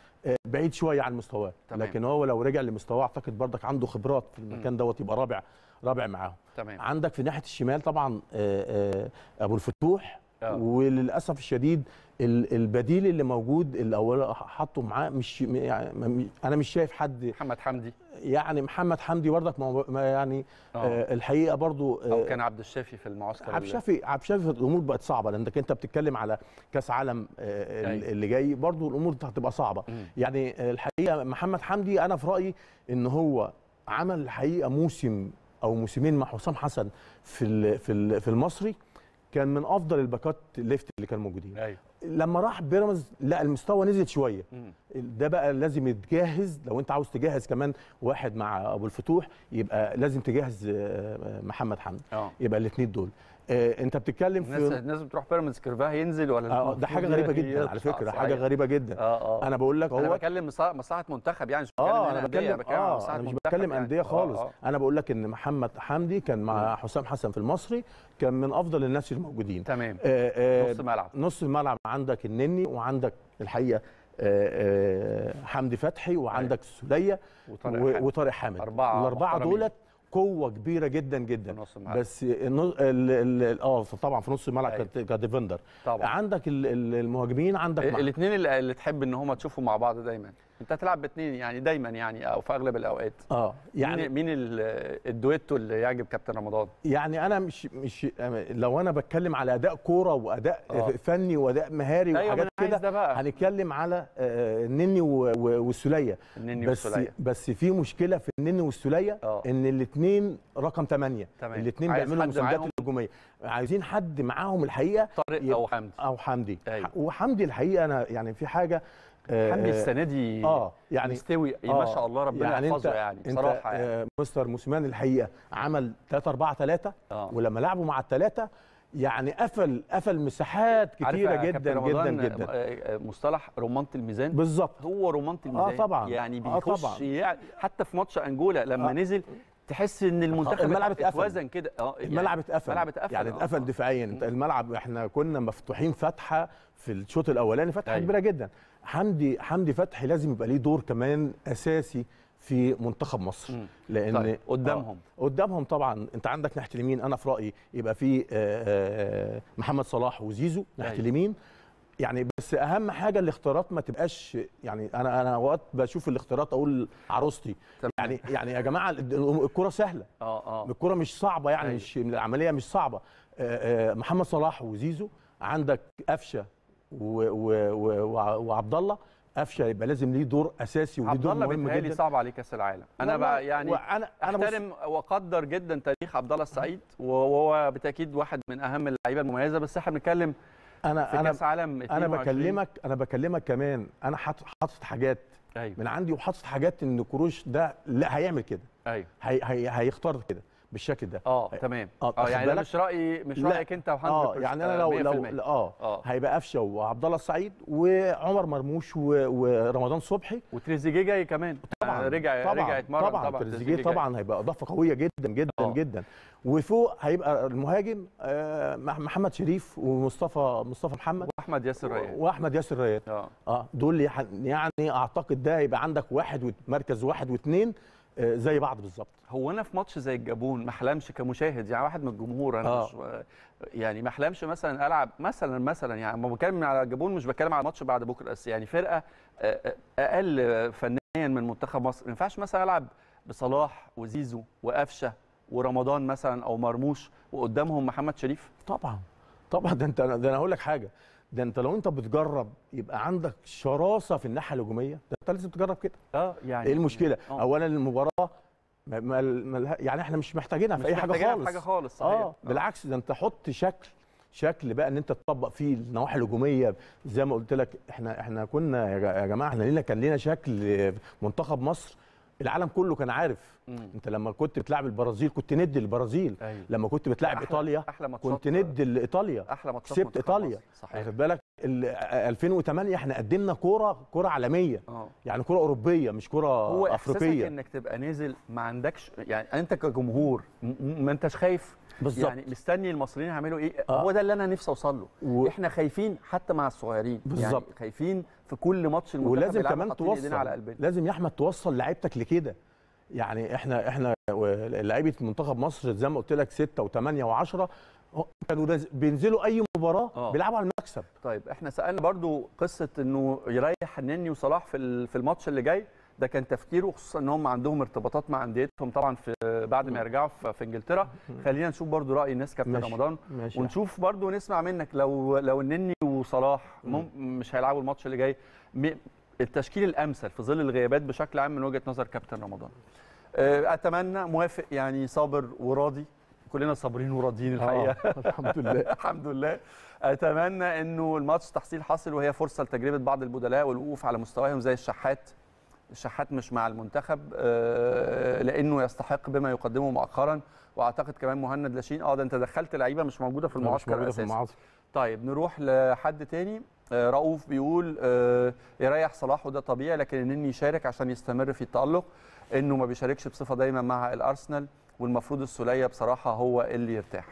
S2: بعيد شويه عن مستواه لكن هو لو رجع لمستواه اعتقد برضك عنده خبرات في المكان دوت يبقى رابع رابع معاهم عندك في ناحيه الشمال طبعا ابو الفتوح أوه. وللاسف الشديد البديل اللي موجود اللي اول حطه معاه مش يعني انا مش شايف حد محمد حمدي يعني محمد حمدي برضك ما يعني آه, آه، الحقيقه برضه آه، او كان
S1: عبد الشافي في المعسكر عبد الشافي
S2: عبد الشافي الامور بقت صعبه لانك انت بتتكلم على كاس عالم آه أيوه. اللي جاي برضو الامور هتبقى صعبه م. يعني آه، الحقيقه محمد حمدي انا في رايي ان هو عمل الحقيقه موسم او موسمين مع حسام حسن في في في المصري كان من افضل الباكات الليفت اللي كانوا موجودين أيوة. لما راح بيراميدز لا المستوى نزل شويه مم. ده بقى لازم يتجهز لو انت عاوز تجهز كمان واحد مع ابو الفتوح يبقى لازم تجهز آه، محمد حمدي آه. يبقى الاثنين دول آه انت بتتكلم في الناس الناس
S1: بتروح بيراميدز كيرفها ينزل ولا اه ده حاجه غريبه جدا على فكره صحيح. حاجه غريبه
S2: جدا آه آه. انا بقول لك هو انا
S1: بكلم مصلحه منتخب يعني مش آه انا بتكلم آه مصلحه مش بتكلم يعني. انديه آه، خالص آه آه.
S2: انا بقول لك ان محمد حمدي كان مع حسام حسن في المصري كان من افضل الناس الموجودين تمام آه آه نص ملعب نص الملعب عندك النني وعندك الحقيقه آه آه حمدي فتحي وعندك السوليه أيوة. وطارق حامد, وطارق حامد. الاربعه دولت قوه كبيره جدا جدا بس نص بس اه طبعا في نص الملعب أيوة. كديفندر عندك المهاجمين عندك الاثنين اللي تحب
S1: ان هم تشوفهم مع بعض دايما انت هتلعب باثنين يعني دايما يعني او في اغلب الاوقات اه يعني مين, مين الدويتو اللي يعجب كابتن رمضان
S2: يعني انا مش مش لو انا بتكلم على اداء كوره واداء آه. فني واداء مهاري أيوة وحاجات كده هنتكلم على النني آه، والسوليه النني بس والسلية. بس في مشكله في النني والسوليه آه. ان الاثنين رقم 8 الاثنين بيعملوا مساعدات هجوميه عايزين حد معاهم الحقيقه طارق او حمدي او حمدي أيوة. وحمدي الحقيقه انا يعني في حاجه حمدي آه، السنه دي اه يعني مستوي إيه، آه ما شاء الله ربنا يعني يحفظه يعني بصراحه يعني. آه مستر موسيمان الحقيقه عمل 3 4 3 آه. ولما لعبوا مع الثلاثه يعني قفل قفل مساحات كتيره جدا جدا جدا آه،
S1: آه، مصطلح رمانه الميزان بالظبط
S2: هو رمانه الميزان اه طبعا يعني بيخش آه طبعا.
S1: يعني حتى في ماتش انجولا لما آه. نزل
S2: تحس ان المنتخب الملعب اتوزن كده اه يعني الملعب اتقفل الملعب اتقفل يعني اتقفل دفاعيا الملعب احنا كنا مفتوحين فتحه في الشوط الاولاني فتحه أيوه. كبيره جدا حمدي حمدي فتحي لازم يبقى ليه دور كمان اساسي في منتخب مصر لان طيب. آه، قدامهم آه قدامهم طبعا انت عندك ناحيه اليمين انا في رايي يبقى في آه، آه، محمد صلاح وزيزو ناحيه أيوه. اليمين يعني بس اهم حاجه الاختيارات ما تبقاش يعني انا انا وقت بشوف الاختيارات اقول عروستي طبعا. يعني يعني يا جماعه الكره سهله اه اه الكره مش صعبه يعني أيوه. مش العمليه مش صعبه محمد صلاح وزيزو عندك قفشه وعبد الله قفشه يبقى لازم ليه دور اساسي وليه دور مهم جدا صعب عليه كاس العالم انا بقى يعني انا
S1: احترم بص... واقدر جدا تاريخ عبد الله السعيد وهو بالتاكيد واحد من اهم اللعيبه المميزه بس احنا بنتكلم انا في انا كاس عالم انا بكلمك
S2: انا بكلمك كمان انا حاطط حاجات أيوه. من عندي وحاطط حاجات ان كروش ده لا هيعمل كده ايوه هي هي هيختار كده بالشكل ده اه, آه، تمام اه, آه، يعني ده مش
S1: رايي مش رايك انت و100% اه يعني انا لو لو
S2: آه،, اه, هيبقى قفشه وعبد الله السعيد وعمر مرموش ورمضان صبحي وتريزيجيه جاي كمان طبعا رجع رجع اتمرن طبعا طبعا تريزيجيه طبعا هيبقى اضافه قويه جدا جدا جدا وفوق هيبقى المهاجم محمد شريف ومصطفى مصطفى محمد واحمد ياسر ريان واحمد ياسر ريان اه دول يعني اعتقد ده هيبقى عندك واحد مركز واحد واثنين آه، زي بعض بالظبط هو انا في ماتش زي الجابون ما احلمش كمشاهد يعني واحد من الجمهور انا آه.
S1: مش يعني ما احلمش مثلا العب مثلا مثلا يعني ما بتكلم على الجابون مش بتكلم على ماتش بعد بكره بس يعني فرقه آه، آه، اقل فنيا من منتخب مصر ما ينفعش مثلا العب بصلاح وزيزو وقفشه ورمضان مثلا او مرموش وقدامهم محمد شريف طبعا
S2: طبعا ده انت ده انا هقول لك حاجه ده انت لو انت بتجرب يبقى عندك شراسه في الناحيه الهجوميه ده انت لازم تجرب كده اه يعني ايه المشكله أوه. اولا المباراه ما مال يعني احنا مش محتاجينها في اي حاجه خالص مش حاجه خالص آه، صحيح اه بالعكس ده انت حط شكل شكل بقى ان انت تطبق فيه النواحي الهجوميه زي ما قلت لك احنا احنا كنا يا جماعه احنا لينا كان لينا شكل منتخب مصر العالم كله كان عارف مم. انت لما كنت بتلعب البرازيل كنت ند للبرازيل أيوة. لما كنت بتلعب أحلى ايطاليا أحلى كنت ند لايطاليا احلى ماتشات كسبت ايطاليا واخد يعني بالك 2008 احنا قدمنا كوره كوره عالميه أوه. يعني كوره اوروبيه مش كوره هو افريقيه هو انك
S1: تبقى نازل ما عندكش يعني انت كجمهور ما انتش خايف بالظبط يعني مستني المصريين هيعملوا ايه آه. هو ده اللي انا نفسي اوصل له و... احنا خايفين حتى مع الصغيرين يعني بالظبط يعني خايفين في كل ماتش المنتخب ولازم كمان توصل على قلبنا.
S2: لازم يا احمد توصل لعيبتك لكده يعني احنا احنا لعيبه منتخب مصر زي ما قلت لك 6 و8 و10 كانوا بينزلوا اي مباراه آه. بيلعبوا على المكسب طيب احنا سالنا برضو قصه انه يريح
S1: النني وصلاح في في الماتش اللي جاي ده كان تفكيره خصوصا ان هم عندهم ارتباطات مع انديتهم طبعا في بعد ما يرجعوا في انجلترا خلينا نشوف برضو راي الناس كابتن رمضان ماشي. ونشوف برضو نسمع منك لو لو النني وصلاح مش هيلعبوا الماتش اللي جاي التشكيل الامثل في ظل الغيابات بشكل عام من وجهه نظر كابتن رمضان آه، اتمنى موافق يعني صابر وراضي كلنا صابرين وراضيين آه، الحقيقه آه. الحمد لله الحمد لله اتمنى انه الماتش تحصيل حاصل وهي فرصه لتجربه بعض البدلاء والوقوف على مستواهم زي الشحات شحات مش مع المنتخب آه، لانه يستحق بما يقدمه مؤخرا واعتقد كمان مهند لاشين اه ده انت دخلت لعيبه مش موجوده في المعسكر مش موجوده في المعسكر طيب نروح لحد تاني آه، رؤوف بيقول آه، يريح صلاح وده طبيعي لكن انني يشارك عشان يستمر في التالق انه ما بيشاركش بصفه دايما مع الارسنال والمفروض السوليه بصراحه هو اللي يرتاح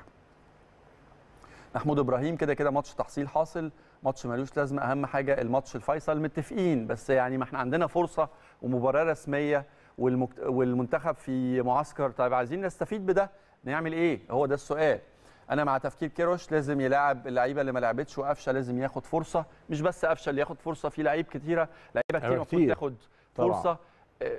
S1: محمود ابراهيم كده كده ماتش تحصيل حاصل ماتش ملوش لازمه اهم حاجه الماتش الفيصل متفقين بس يعني ما احنا عندنا فرصه ومباراه رسميه والمكت... والمنتخب في معسكر طيب عايزين نستفيد بده نعمل ايه هو ده السؤال انا مع تفكير كيروش لازم يلاعب اللعيبه اللي ما لعبتش وقفشه لازم ياخد فرصه مش بس قفشه اللي ياخد فرصه في لعيب كتيره لعيبه أيوة، كتير المفروض تاخد فرصه طبعا. آه،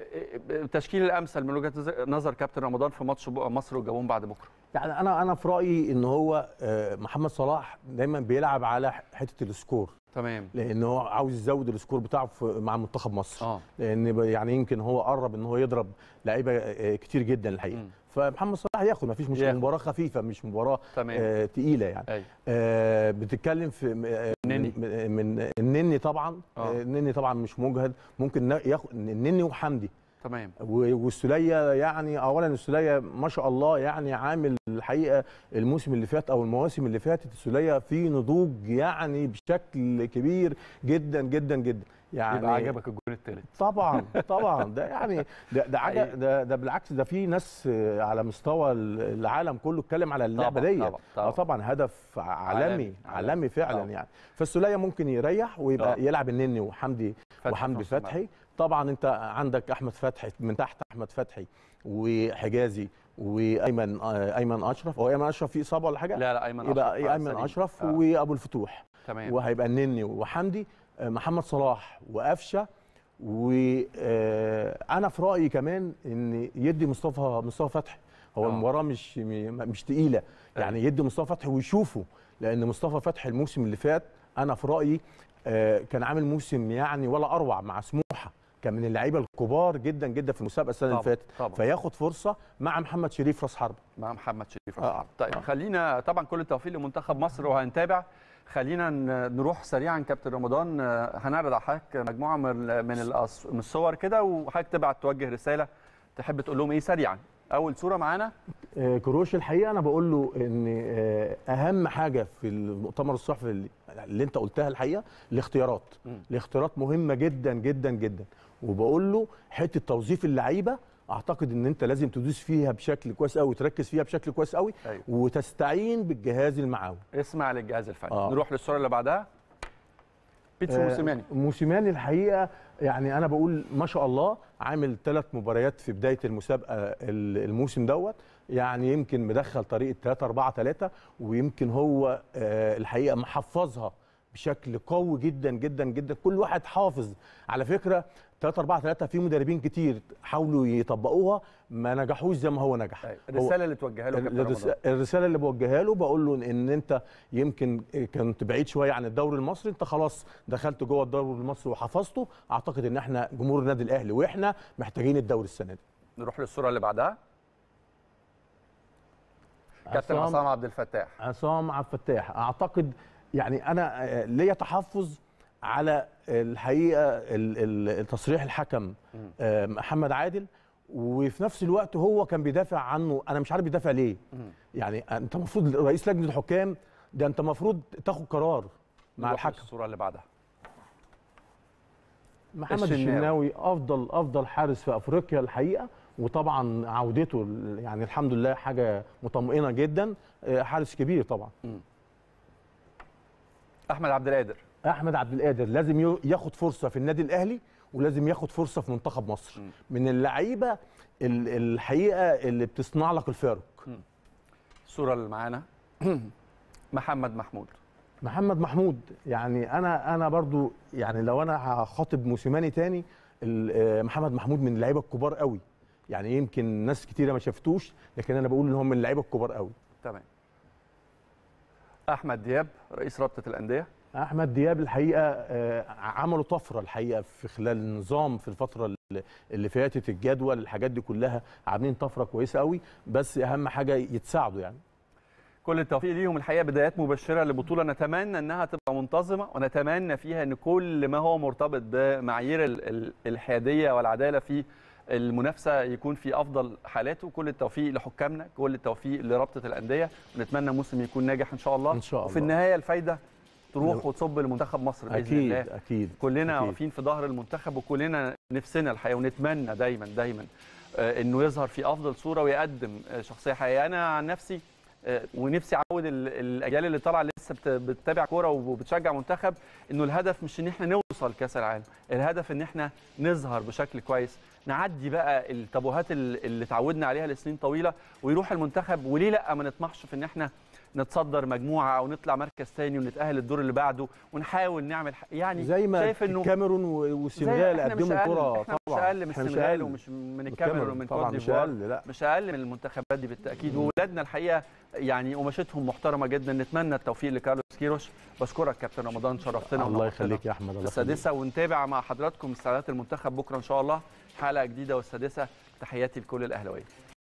S1: التشكيل آه، آه، الامثل من وجهه نظر كابتن رمضان في ماتش مصر والجابون بعد بكره
S2: يعني انا انا في رايي ان هو آه، محمد صلاح دايما بيلعب على حته السكور تمام لان هو عاوز يزود السكور بتاعه مع منتخب مصر آه. لان يعني يمكن هو قرب ان هو يضرب لعيبه آه، كتير جدا الحقيقه م. فمحمد صلاح ياخد مفيش ياخد. مباراه خفيفه مش مباراه آه تقيله يعني آه بتتكلم في آه، نني من النني طبعا آه. النني طبعا مش مجهد ممكن ياخد النني وحمدي تمام والسوليه يعني اولا السوليه ما شاء الله يعني عامل الحقيقه الموسم اللي فات او المواسم اللي فاتت السوليه في نضوج يعني بشكل كبير جدا جدا جدا يعني يبقى عجبك الجول الثالث طبعا طبعا ده يعني ده ده عجب ده, ده بالعكس ده في ناس على مستوى العالم كله اتكلم على اللعبه ديت طبعا, طبعا, آه، طبعا هدف عالمي عالمي, عالمي فعلا طبعا. يعني فالسوليه ممكن يريح ويبقى طبعا. يلعب النني وحمدي وحمدي فتحي طبعا انت عندك احمد فتحي من تحت احمد فتحي وحجازي وايمن آه، ايمن اشرف هو ايمن اشرف فيه اصابه ولا حاجه لا لا ايمن اشرف يبقى ايمن آه، اشرف آه. وابو الفتوح تمام وهيبقى النني وحمدي آه، محمد صلاح وقفشه وانا في رايي كمان ان يدي مصطفى مصطفى فتحي هو المباراه مش مش تقيله يعني يدي مصطفى فتحي ويشوفه لان مصطفى فتحي الموسم اللي فات انا في رايي كان عامل موسم يعني ولا اروع مع سموحه كان من اللعيبه الكبار جدا جدا في المسابقه السنه اللي فاتت فياخد فرصه مع محمد شريف راس حربه مع محمد شريف راس آه. حربه
S1: طيب آه. خلينا طبعا كل التوفيق لمنتخب مصر وهنتابع خلينا نروح سريعا كابتن رمضان آه، هنعرض على حضرتك مجموعه من من الصور كده وحضرتك تبعت توجه رساله تحب تقول لهم ايه سريعا اول صوره معانا
S2: آه، كروش الحقيقه انا بقول له ان اهم حاجه في المؤتمر الصحفي اللي انت قلتها الحقيقه الاختيارات الاختيارات مهمه جدا جدا جدا وبقول له حته توظيف اللعيبه اعتقد ان انت لازم تدوس فيها بشكل كويس قوي وتركز فيها بشكل كويس قوي أيوة. وتستعين بالجهاز المعاون
S1: اسمع للجهاز الفني آه. نروح للصوره اللي بعدها
S2: بيتسو آه موسيماني موسيماني الحقيقه يعني انا بقول ما شاء الله عامل ثلاث مباريات في بدايه المسابقه الموسم دوت يعني يمكن مدخل طريقه 3 4 3 ويمكن هو آه الحقيقه محفظها بشكل قوي جدا جدا جدا كل واحد حافظ على فكره 3 4 3 في مدربين كتير حاولوا يطبقوها ما نجحوش زي ما هو نجح أيوة. الرساله اللي توجهها له الرس... الرساله اللي بوجهها له بقول له ان انت يمكن كنت بعيد شويه عن الدوري المصري انت خلاص دخلت جوه الدوري المصري وحفظته اعتقد ان احنا جمهور النادي الاهلي واحنا محتاجين الدوري السنه دي
S1: نروح للصوره اللي بعدها
S2: كابتن عصام عبد الفتاح عصام عبد الفتاح اعتقد يعني انا آه، ليا تحفظ على الحقيقه تصريح الحكم آه، محمد عادل وفي نفس الوقت هو كان بيدافع عنه انا مش عارف بيدافع ليه يعني آه، انت المفروض رئيس لجنه الحكام ده انت المفروض تاخد قرار مع الحكم الصوره اللي بعدها محمد الشناوي افضل افضل حارس في افريقيا الحقيقه وطبعا عودته يعني الحمد لله حاجه مطمئنه جدا حارس كبير طبعا م. احمد عبد القادر احمد عبد القادر لازم ياخد فرصه في النادي الاهلي ولازم ياخد فرصه في منتخب مصر م. من اللعيبه الحقيقه اللي بتصنع لك الفارق الصوره اللي معانا محمد محمود محمد محمود يعني انا انا برضو يعني لو انا هخاطب موسيماني تاني آه، محمد محمود من اللعيبه الكبار قوي يعني يمكن ناس كتيره ما شافتوش لكن انا بقول ان هو من اللعيبه الكبار قوي تمام احمد دياب رئيس رابطه الانديه احمد دياب الحقيقه آه، عملوا طفره الحقيقه في خلال النظام في الفتره اللي فاتت الجدول الحاجات دي كلها عاملين طفره كويسه قوي بس اهم حاجه يتساعدوا يعني كل التوفيق ليهم الحقيقه بدايات مبشره
S1: لبطوله نتمنى انها تبقى منتظمه ونتمنى فيها ان كل ما هو مرتبط بمعايير الحياديه والعداله في المنافسه يكون في افضل حالاته كل التوفيق لحكامنا كل التوفيق لرابطه الانديه ونتمنى موسم يكون ناجح ان شاء الله ان شاء الله وفي النهايه الفايده تروح نعم. وتصب لمنتخب مصر باذن أكيد الله اكيد كلنا واقفين في ظهر المنتخب وكلنا نفسنا الحقيقه ونتمنى دايما دايما آه، انه يظهر في افضل صوره ويقدم آه، شخصيه حقيقيه انا عن نفسي آه، ونفسي اعود الاجيال اللي طالعه لسه بتتابع كوره وبتشجع منتخب انه الهدف مش ان احنا نوصل كاس العالم الهدف ان احنا نظهر بشكل كويس نعدي بقى التابوهات اللي اتعودنا عليها لسنين طويله ويروح المنتخب وليه لا ما نطمحش في ان احنا نتصدر مجموعه او نطلع مركز ثاني ونتاهل الدور اللي بعده ونحاول نعمل يعني زي ما شايف انه
S2: الكاميرون والسنغال قدموا كره طبعا مش اقل من السنغال ومش
S1: من الكاميرون ومن كوت ديفوار مش اقل لا مش اقل من المنتخبات دي بالتاكيد واولادنا الحقيقه يعني قماشتهم محترمه جدا نتمنى التوفيق لكارلوس كيروش بشكرك كابتن رمضان شرفتنا الله يخليك يا احمد الله السادسه ونتابع مع حضراتكم استعدادات المنتخب بكره ان شاء الله حلقه جديده والسادسه تحياتي لكل الاهلاويه